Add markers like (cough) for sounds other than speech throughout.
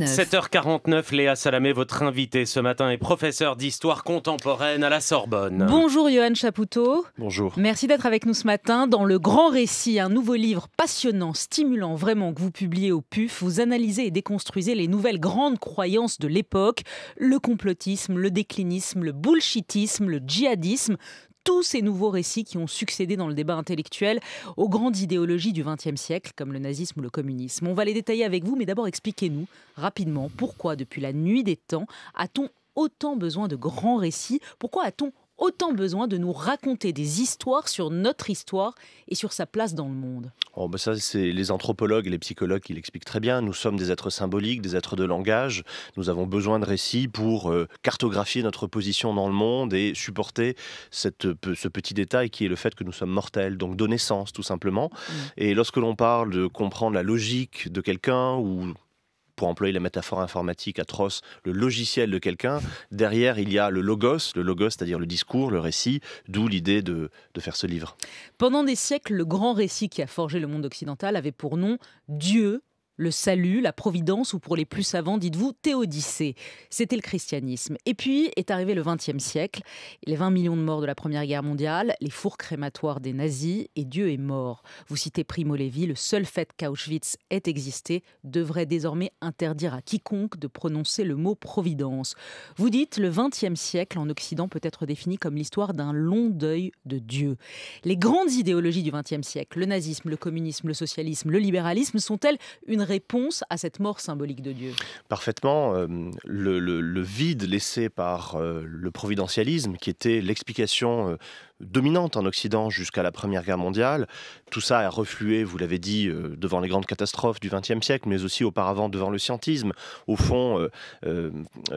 7h49, Léa Salamé, votre invitée ce matin est professeure d'histoire contemporaine à la Sorbonne. Bonjour Johan Chapoutot. Bonjour. Merci d'être avec nous ce matin dans Le Grand Récit, un nouveau livre passionnant, stimulant vraiment que vous publiez au PUF. Vous analysez et déconstruisez les nouvelles grandes croyances de l'époque, le complotisme, le déclinisme, le bullshitisme, le djihadisme, tous ces nouveaux récits qui ont succédé dans le débat intellectuel aux grandes idéologies du XXe siècle, comme le nazisme ou le communisme. On va les détailler avec vous, mais d'abord expliquez-nous rapidement pourquoi, depuis la nuit des temps, a-t-on autant besoin de grands récits Pourquoi a-t-on autant besoin de nous raconter des histoires sur notre histoire et sur sa place dans le monde oh ben Ça, c'est les anthropologues et les psychologues qui l'expliquent très bien. Nous sommes des êtres symboliques, des êtres de langage. Nous avons besoin de récits pour euh, cartographier notre position dans le monde et supporter cette, euh, ce petit détail qui est le fait que nous sommes mortels, donc donner sens tout simplement. Mmh. Et lorsque l'on parle de comprendre la logique de quelqu'un ou pour employer la métaphore informatique atroce, le logiciel de quelqu'un. Derrière, il y a le logos, le logos, c'est-à-dire le discours, le récit, d'où l'idée de, de faire ce livre. Pendant des siècles, le grand récit qui a forgé le monde occidental avait pour nom Dieu, le salut, la providence ou pour les plus savants, dites-vous, Théodicée. C'était le christianisme. Et puis est arrivé le XXe siècle, les 20 millions de morts de la Première Guerre mondiale, les fours crématoires des nazis et Dieu est mort. Vous citez Primo Levi, le seul fait qu'Auschwitz ait existé devrait désormais interdire à quiconque de prononcer le mot providence. Vous dites le XXe siècle en Occident peut être défini comme l'histoire d'un long deuil de Dieu. Les grandes idéologies du XXe siècle, le nazisme, le communisme, le socialisme, le libéralisme, sont-elles une réponse à cette mort symbolique de Dieu Parfaitement. Euh, le, vide laissé par euh, le providentialisme, qui était l'explication euh, dominante en Occident jusqu'à la Première Guerre mondiale, tout ça a reflué, vous l'avez dit, devant les grandes catastrophes du XXe siècle, mais aussi auparavant devant le scientisme. Au fond,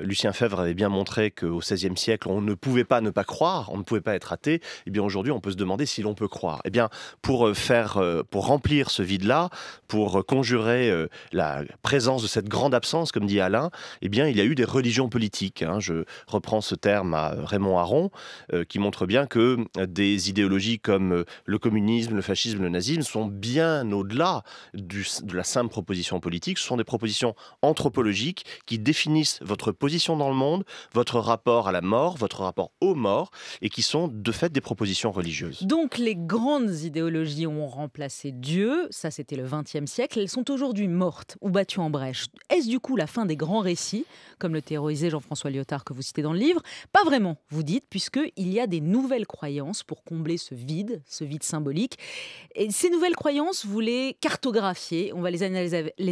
Lucien Febvre avait bien montré qu'au XVIe siècle, on ne pouvait pas ne pas croire, on ne pouvait pas être athée. et eh bien aujourd'hui, on peut se demander si l'on peut croire. et eh bien, pour faire, pour remplir ce vide-là, pour conjurer euh, la présence de cette grande absence, comme dit Alain, eh bien, il y a eu des religions politiques. Hein. Je reprends ce terme à Raymond Aron, euh, qui montre bien que euh, des idéologies comme le communisme, le fascisme, le nazisme sont bien au-delà de la simple proposition politique. Ce sont des propositions anthropologiques qui définissent votre position dans le monde, votre rapport à la mort, votre rapport aux morts, et qui sont de fait des propositions religieuses. Donc les grandes idéologies ont remplacé Dieu, ça c'était le XXe siècle, elles sont aujourd'hui morte ou battue en brèche. Est-ce du coup la fin des grands récits, comme le théorisait Jean-François Lyotard que vous citez dans le livre Pas vraiment, vous dites, puisqu'il y a des nouvelles croyances pour combler ce vide, ce vide symbolique. Et ces nouvelles croyances, vous les cartographiez, on va les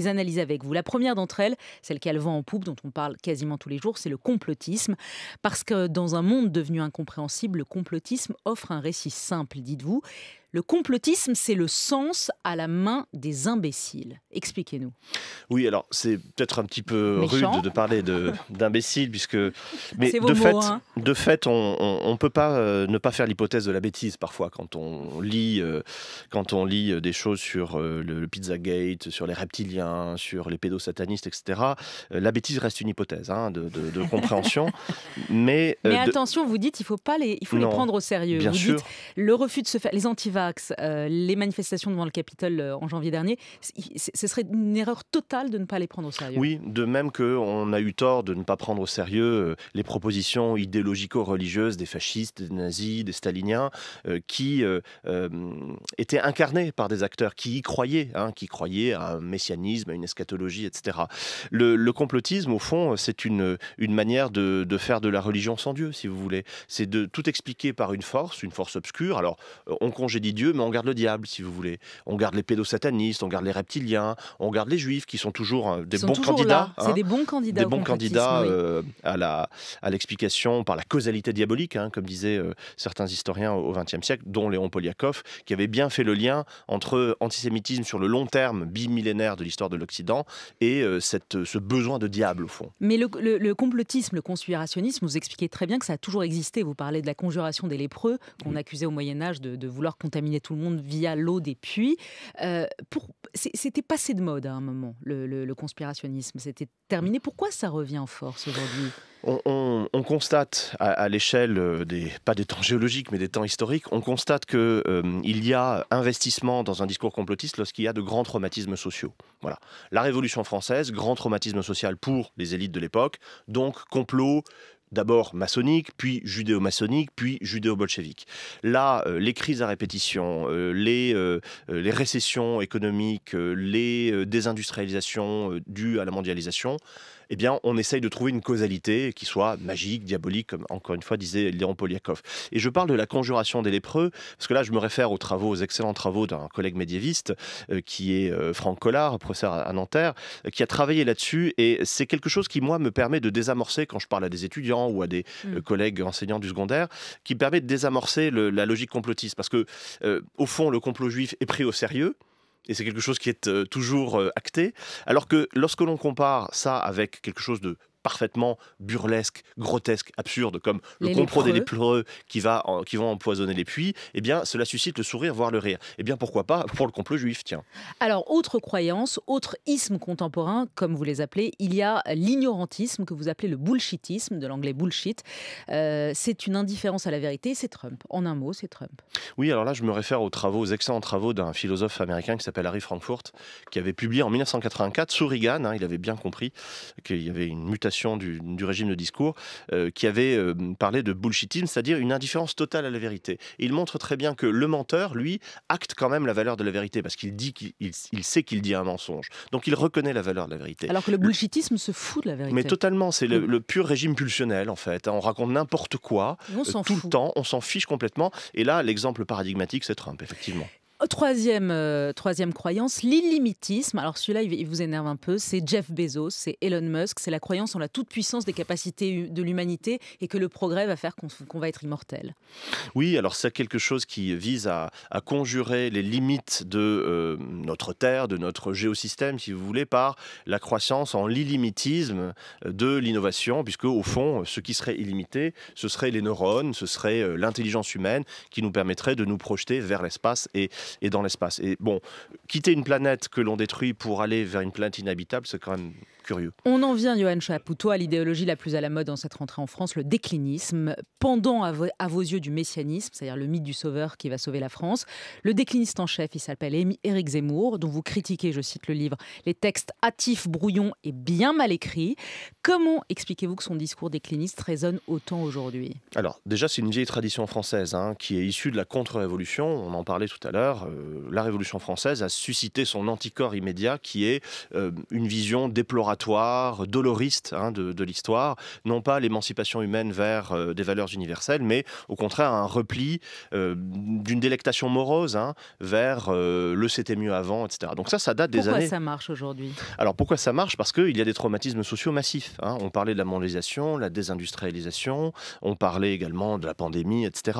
analyser, avec vous. La première d'entre elles, celle qui vend en poupe, dont on parle quasiment tous les jours, c'est le complotisme. Parce que dans un monde devenu incompréhensible, le complotisme offre un récit simple, dites-vous. Le complotisme, c'est le sens à la main des imbéciles. Expliquez-nous. Oui, alors c'est peut-être un petit peu rude de parler d'imbéciles, puisque. (laughs) Mais de, fait, hein. de fait, on ne peut pas euh, ne pas faire l'hypothèse de la bêtise parfois quand on lit, euh, quand on lit euh, des choses sur le, Pizza Gate, sur les reptiliens, sur les pédosatanistes, etc. la bêtise reste une hypothèse hein, de, compréhension. (laughs) mais, attention, vous dites il faut pas les, il faut les prendre au sérieux. vous Dites, le refus de se faire. Les anti euh, les manifestations devant le Capitole euh, en janvier dernier, ce serait une erreur totale de ne pas les prendre au sérieux. Oui, de même qu'on a eu tort de ne pas prendre au sérieux euh, les propositions idéologico-religieuses des fascistes, des nazis, des staliniens, qui étaient incarnés par des acteurs qui y croyaient, hein, qui croyaient à un messianisme, à une eschatologie, etc. Le, complotisme, au fond, c'est une, une manière de, de faire de la religion sans Dieu, si vous voulez. C'est de tout expliquer par une force, une force obscure. Alors, on congédie Dieu, mais on garde le diable, si vous voulez. On garde les pédosatanistes, on garde les reptiliens, on garde les juifs, qui sont toujours hein, des bons candidats. c'est hein. des bons candidats. Des bons candidats euh, à la à l'explication par la causalité diabolique, hein, comme disaient euh, certains historiens au XXe siècle, dont Léon Poliakov, qui avait bien fait le lien entre euh, antisémitisme sur le long terme, bimillénaire de l'histoire de l'Occident, et cette, ce besoin de diable, au fond. Mais le, complotisme, le conspirationnisme, vous expliquez très bien que ça a toujours existé. Vous parlez de la conjuration des lépreux, qu'on accusait au Moyen-Âge de, de vouloir contaminer contaminait tout le monde via l'eau des puits. Euh, pour... C'était passé de mode hein, à un moment, le, conspirationnisme. C'était terminé. Pourquoi ça revient en force aujourd'hui on, constate à, l'échelle euh, des pas des temps géologiques mais des temps historiques, on constate que euh, il y a investissement dans un discours complotiste lorsqu'il y a de grands traumatismes sociaux. Voilà, la Révolution française, grand traumatisme social pour les élites de l'époque, donc complot, d'abord maçonnique, puis judéo-maçonnique, puis judéo-bolchevique. Là, euh, les crises à répétition, euh, les, euh, les, récessions économiques, les désindustrialisations dues à la mondialisation, eh bien, on essaye de trouver une causalité qui soit magique, diabolique, comme encore une fois disait Léon Poliakov. Et je parle de la conjuration des lépreux, parce que là, je me réfère aux travaux, aux excellents travaux d'un collègue médiéviste euh, qui est euh, Franck Collard, professeur à Nanterre, euh, qui a travaillé là-dessus. Et c'est quelque chose qui, moi, me permet de désamorcer quand je parle à des étudiants ou à des mm. collègues enseignants du secondaire, qui permet de désamorcer la logique complotiste. Parce que, au fond, le complot juif est pris au sérieux et c'est quelque chose qui est euh, toujours euh, acté, alors que lorsque l'on compare ça avec quelque chose de parfaitement burlesque, grotesque, absurde, comme le complot des lépreux qui, va qui vont empoisonner les puits, eh bien, cela suscite le sourire, voire le rire. Eh bien, pourquoi pas pour le complot juif, tiens. Alors, autre croyance, autre isme contemporain, comme vous les appelez, il y a l'ignorantisme que vous appelez le bullshitisme, de l'anglais bullshit. Euh, c'est une indifférence à la vérité, c'est Trump. En un mot, c'est Trump. Oui, alors là, je me réfère aux travaux, aux excellents travaux d'un philosophe américain qui s'appelle Harry Frankfurt, qui avait publié en 1984, sous Reagan, hein, il avait bien compris qu'il y avait une mutation du, régime de discours, euh, qui avait euh, parlé de bullshitisme, c'est-à-dire une indifférence totale à la vérité. il montre très bien que le menteur, lui, acte quand même la valeur de la vérité, parce qu'il dit qu'il sait qu'il dit un mensonge. Donc il reconnaît la valeur de la vérité. Alors que le bullshitisme se fout de la vérité. Mais totalement, c'est le, mm. pur régime pulsionnel, en fait. Hein. On raconte n'importe quoi, euh, tout le temps, on s'en fiche complètement. Et là, l'exemple paradigmatique, c'est Trump, effectivement. Oh, troisième, euh, troisième croyance, l'illimitisme. Alors celui-là, il vous énerve un peu. C'est Jeff Bezos, c'est Elon Musk. C'est la croyance en la toute-puissance des capacités de l'humanité et que le progrès va faire qu'on va être immortel. Oui, alors c'est quelque chose qui vise à, conjurer les limites de euh, notre Terre, de notre géosystème, si vous voulez, par la croissance en l'illimitisme de l'innovation, puisque au fond, ce qui serait illimité, ce serait les neurones, ce serait euh, l'intelligence humaine qui nous permettrait de nous projeter vers l'espace et et dans l'espace. Et bon, quitter une planète que l'on détruit pour aller vers une planète inhabitable, c'est quand même curieux. On en vient, Johan Chapoutot, à l'idéologie la plus à la mode dans cette rentrée en France, le déclinisme, pendant à, vos yeux du messianisme, c'est-à-dire le mythe du sauveur qui va sauver la France. Le décliniste en chef, il s'appelle Éric Zemmour, dont vous critiquez, je cite le livre, les textes hâtifs, brouillons et bien mal écrits. Comment expliquez-vous que son discours décliniste résonne autant aujourd'hui Alors, déjà, c'est une vieille tradition française hein, qui est issue de la contre-révolution. On en parlait tout à l'heure. Euh, la Révolution française a suscité son anticorps immédiat qui est euh, une vision déplorable doloriste hein, de, l'histoire, non pas l'émancipation humaine vers euh, des valeurs universelles, mais au contraire un repli euh, d'une délectation morose hein, vers euh, le c'était mieux avant, etc. Donc ça, ça date des années. Pourquoi ça marche aujourd'hui Alors pourquoi ça marche Parce qu'il y a des traumatismes sociaux massifs. Hein. On parlait de la mondialisation, la désindustrialisation, on parlait également de la pandémie, etc.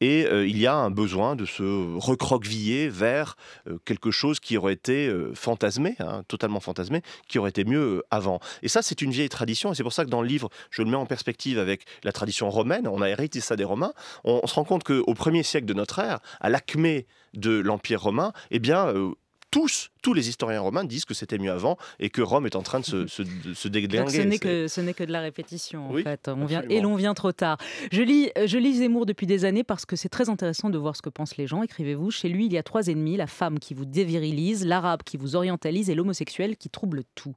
Et il y a un besoin de se recroqueviller vers quelque chose qui aurait été fantasmé, totalement fantasmé, qui aurait été mieux avant. Et ça, c'est une vieille tradition, et c'est pour ça que dans le livre, je le mets en perspective avec la tradition romaine, on a hérité ça des Romains, on, se rend compte qu'au premier siècle de notre ère, à l'acmé de l'Empire romain, eh bien, euh, tous, tous les historiens romains disent que c'était mieux avant et que Rome est en train de se, se, Ce n'est que, de la répétition, en fait. On vient, et l'on vient trop tard. Je lis, je lis Zemmour depuis des années parce que c'est très intéressant de voir ce que pensent les gens. Écrivez-vous, chez lui, il y a trois ennemis, la femme qui vous dévirilise, l'arabe qui vous orientalise et l'homosexuel qui trouble tout.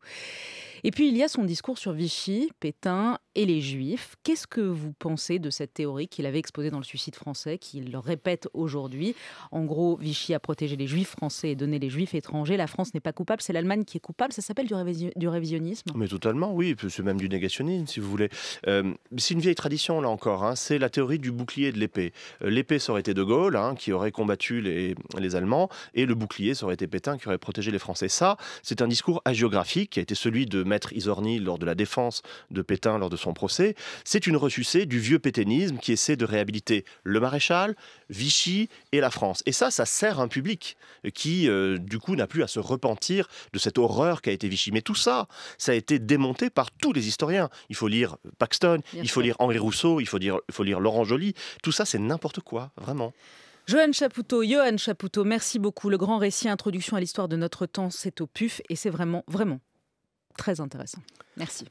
Et puis il y a son discours sur Vichy, Pétain et les Juifs. Qu'est-ce que vous pensez de cette théorie qu'il avait exposée dans le suicide français, qu'il répète aujourd'hui En gros, Vichy a protégé les Juifs français et donné les Juifs étrangers. La France n'est pas coupable, c'est l'Allemagne qui est coupable. Ça s'appelle du, révisionnisme Mais totalement, oui. C'est même du négationnisme, si vous voulez. Euh, c'est une vieille tradition, là encore. Hein. C'est la théorie du bouclier et de l'épée. Euh, l'épée, ça aurait été De Gaulle, hein, qui aurait combattu les, les Allemands, et le bouclier, ça aurait été Pétain, qui aurait protégé les Français. Ça, c'est un discours hagiographique qui a été celui de maître Isorni lors de la défense de Pétain lors de son procès, c'est une ressucée du vieux pétainisme qui essaie de réhabiliter le maréchal, Vichy et la France. Et ça, ça sert un public qui, euh, du coup, n'a plus à se repentir de cette horreur qu'a été Vichy. Mais tout ça, ça a été démonté par tous les historiens. Il faut lire Paxton, il faut lire Henri Rousseau, il faut, dire, il faut lire Laurent Joly. Tout ça, c'est n'importe quoi, vraiment. Johan Chapoutot, Johan Chapoutot, merci beaucoup. Le grand récit Introduction à l'histoire de notre temps, c'est au PUF et c'est vraiment, vraiment très intéressant. Merci.